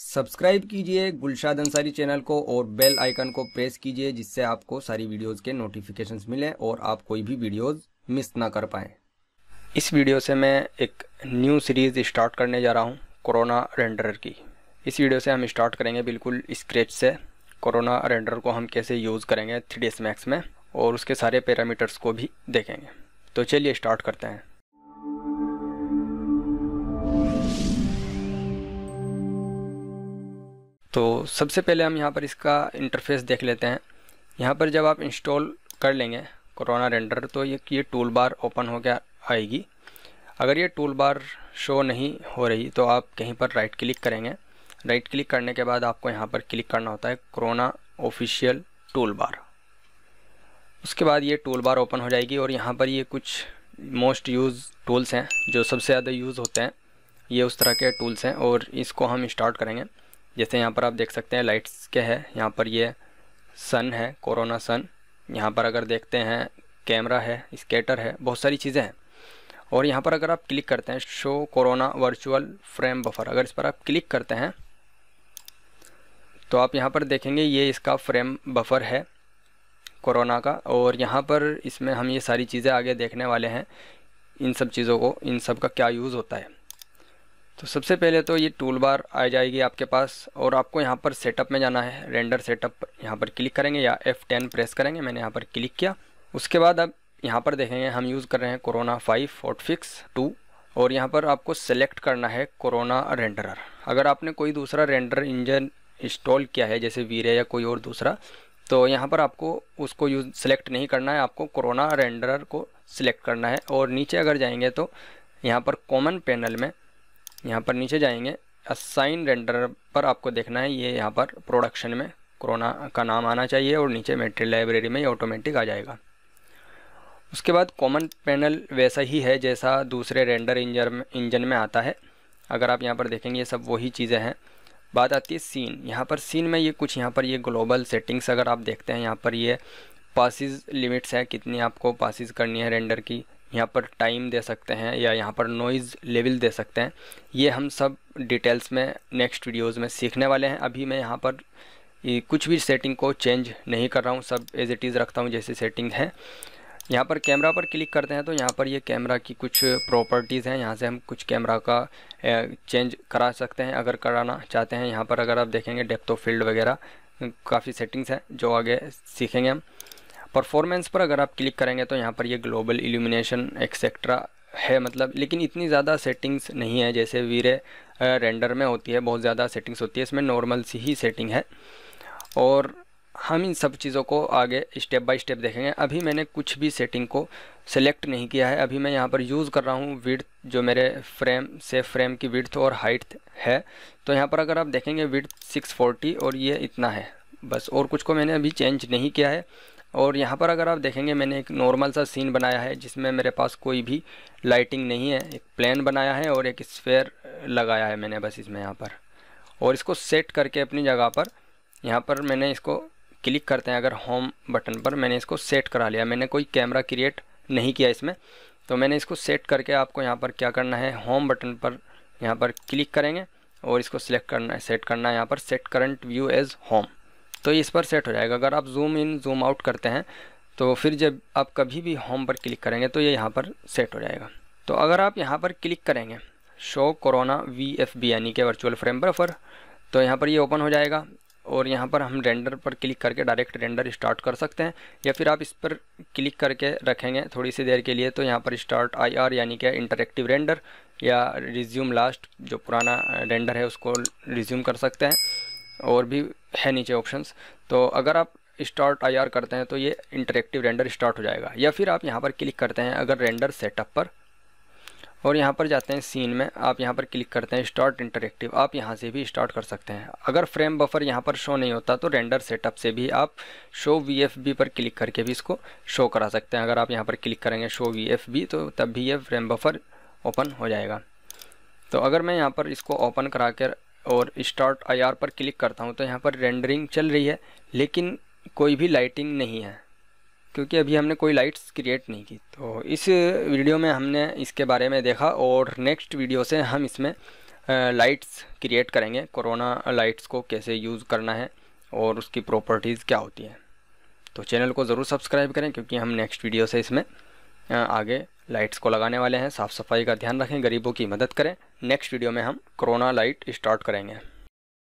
subscribe कीजिए Gulshad Ansari channel को और बेल आइकन को प्रेस कीजिए जिससे आपको सारी वीडियोस के नोटिफिकेशंस मिले और आप कोई भी वीडियोस मिस ना कर पाएँ इस वीडियो से मैं एक न्यू सीरीज़ स्टार्ट करने जा रहा हूँ कोरोना रेंडरर की इस वीडियो से हम स्टार्ट करेंगे बिल्कुल स्क्रेच से कोरोना रेंडर को हम कैसे यूज़ करेंगे थ्री मैक्स में और उसके सारे पैरामीटर्स को भी देखेंगे तो चलिए स्टार्ट करते हैं तो सबसे पहले हम यहाँ पर इसका इंटरफेस देख लेते हैं यहाँ पर जब आप इंस्टॉल कर लेंगे कोरोना रेंडर तो ये ये टूल बार ओपन हो गया आएगी अगर ये टूल बार शो नहीं हो रही तो आप कहीं पर राइट क्लिक करेंगे राइट क्लिक करने के बाद आपको यहाँ पर क्लिक करना होता है कोरोना ऑफिशियल टूल बार उसके बाद ये टूल बार ओपन हो जाएगी और यहाँ पर ये कुछ मोस्ट यूज़ टूल्स हैं जो सबसे ज़्यादा यूज़ होते हैं ये उस तरह के टूल्स हैं और इसको हम स्टार्ट करेंगे जैसे यहाँ पर आप देख सकते हैं लाइट्स के है यहाँ पर ये सन है कोरोना सन यहाँ पर अगर देखते हैं कैमरा है स्केटर है बहुत सारी चीज़ें हैं और यहाँ पर अगर आप क्लिक करते हैं show corona virtual frame buffer अगर इस पर आप क्लिक करते हैं तो आप यहाँ पर देखेंगे ये इसका फ्रेम बफर है कोरोना का और यहाँ पर इसमें हम ये सारी चीज़ें आगे देखने वाले हैं इन सब चीज़ों को इन सब का क्या यूज़ होता है तो सबसे पहले तो ये टूल बार आ जाएगी आपके पास और आपको यहाँ पर सेटअप में जाना है रेंडर सेटअप यहाँ पर क्लिक करेंगे या F10 प्रेस करेंगे मैंने यहाँ पर क्लिक किया उसके बाद अब यहाँ पर देखेंगे हम यूज़ कर रहे हैं कोरोना फाइव फिक्स टू और यहाँ पर आपको सेलेक्ट करना है कोरोना रेंडरर अगर आपने कोई दूसरा रेंडर इंजन इंस्टॉल किया है जैसे वीरे या कोई और दूसरा तो यहाँ पर आपको उसको यूज सेलेक्ट नहीं करना है आपको कोरोना रेंडरर को सिलेक्ट करना है और नीचे अगर जाएंगे तो यहाँ पर कॉमन पैनल में यहाँ पर नीचे जाएंगे असाइन रेंडर पर आपको देखना है ये यहाँ पर प्रोडक्शन में कोरोना का नाम आना चाहिए और नीचे मेटेरियल लाइब्रेरी में ये ऑटोमेटिक आ जाएगा उसके बाद कॉमन पैनल वैसा ही है जैसा दूसरे रेंडर इंजन इंजन में आता है अगर आप यहाँ पर देखेंगे ये सब वही चीज़ें हैं बात आती है सीन यहाँ पर सीन में ये कुछ यहाँ पर ये ग्लोबल सेटिंग्स अगर आप देखते हैं यहाँ पर ये पासिस लिमिट्स हैं कितनी आपको पासिस करनी है रेंडर की यहाँ पर टाइम दे सकते हैं या यहाँ पर नॉइज़ लेवल दे सकते हैं ये हम सब डिटेल्स में नेक्स्ट वीडियोज़ में सीखने वाले हैं अभी मैं यहाँ पर कुछ भी सेटिंग को चेंज नहीं कर रहा हूँ सब एज इट इज़ रखता हूँ जैसे सेटिंग है यहाँ पर कैमरा पर क्लिक करते हैं तो यहाँ पर ये यह कैमरा की कुछ प्रॉपर्टीज़ हैं यहाँ से हम कुछ कैमरा का चेंज करा सकते हैं अगर कराना चाहते हैं यहाँ पर अगर आप देखेंगे डेप्थ ऑफ फील्ड वगैरह काफ़ी सेटिंग्स हैं जो आगे सीखेंगे हम परफॉर्मेंस पर अगर आप क्लिक करेंगे तो यहाँ पर ये ग्लोबल इल्यूमिनेशन एक्सेट्रा है मतलब लेकिन इतनी ज़्यादा सेटिंग्स नहीं है जैसे वीरे रेंडर में होती है बहुत ज़्यादा सेटिंग्स होती है इसमें नॉर्मल सी ही सेटिंग है और हम इन सब चीज़ों को आगे स्टेप बाय स्टेप देखेंगे अभी मैंने कुछ भी सेटिंग को सेलेक्ट नहीं किया है अभी मैं यहाँ पर यूज़ कर रहा हूँ विड्थ जो मेरे फ्रेम से फ्रेम की विड्थ और हाइट है तो यहाँ पर अगर आप देखेंगे विड्थ 640 और ये इतना है बस और कुछ को मैंने अभी चेंज नहीं किया है और यहाँ पर अगर आप देखेंगे मैंने एक नॉर्मल सा सीन बनाया है जिसमें मेरे पास कोई भी लाइटिंग नहीं है एक प्लान बनाया है और एक स्फेयर लगाया है मैंने बस इसमें यहाँ पर और इसको सेट करके अपनी जगह पर यहाँ पर मैंने इसको क्लिक करते हैं अगर होम बटन पर मैंने इसको सेट करा लिया मैंने कोई कैमरा क्रिएट नहीं किया इसमें तो मैंने इसको सेट करके आपको यहाँ पर क्या करना है होम बटन पर यहाँ पर क्लिक करेंगे और इसको सिलेक्ट करना है सेट करना है यहाँ पर set current view as home तो इस पर सेट हो जाएगा अगर आप जूम इन जूम आउट करते हैं तो फिर जब आप कभी भी होम पर क्लिक करेंगे तो ये यहाँ पर सेट हो जाएगा तो अगर आप यहाँ पर क्लिक करेंगे show corona V F B यानी कि वर्चुअल फ्रेम फर तो यहाँ पर ये ओपन हो जाएगा और यहाँ पर हम रेंडर पर क्लिक करके डायरेक्ट रेंडर स्टार्ट कर सकते हैं या फिर आप इस पर क्लिक करके रखेंगे थोड़ी सी देर के लिए तो यहाँ पर स्टार्ट आईआर यानी कि इंटरेक्टिव रेंडर या रिज्यूम लास्ट जो पुराना रेंडर है उसको रिज्यूम कर सकते हैं और भी है नीचे ऑप्शंस तो अगर आप स्टार्ट आई करते हैं तो ये इंटरेक्टिव रेंडर स्टार्ट हो जाएगा या फिर आप यहाँ पर क्लिक करते हैं अगर रेंडर सेटअप पर और यहाँ पर जाते हैं सीन में आप यहाँ पर क्लिक करते हैं स्टार्ट इंटरेक्टिव आप यहाँ से भी स्टार्ट कर सकते हैं अगर फ्रेम बफर यहाँ पर शो नहीं होता तो रेंडर सेटअप से भी आप शो वी पर क्लिक करके भी इसको शो करा सकते हैं अगर आप यहाँ पर क्लिक करेंगे शो वी तो तब भी ये फ्रेम बफर ओपन हो जाएगा तो अगर मैं यहाँ पर इसको ओपन करा कर और स्टार्ट आई पर क्लिक करता हूँ तो यहाँ पर रेंडरिंग चल रही है लेकिन कोई भी लाइटिंग नहीं है क्योंकि अभी हमने कोई लाइट्स क्रिएट नहीं की तो इस वीडियो में हमने इसके बारे में देखा और नेक्स्ट वीडियो से हम इसमें लाइट्स क्रिएट करेंगे कोरोना लाइट्स को कैसे यूज़ करना है और उसकी प्रॉपर्टीज़ क्या होती हैं तो चैनल को ज़रूर सब्सक्राइब करें क्योंकि हम नेक्स्ट वीडियो से इसमें आगे लाइट्स को लगाने वाले हैं साफ़ सफाई का ध्यान रखें गरीबों की मदद करें नेक्स्ट वीडियो में हम कोरोना लाइट स्टार्ट करेंगे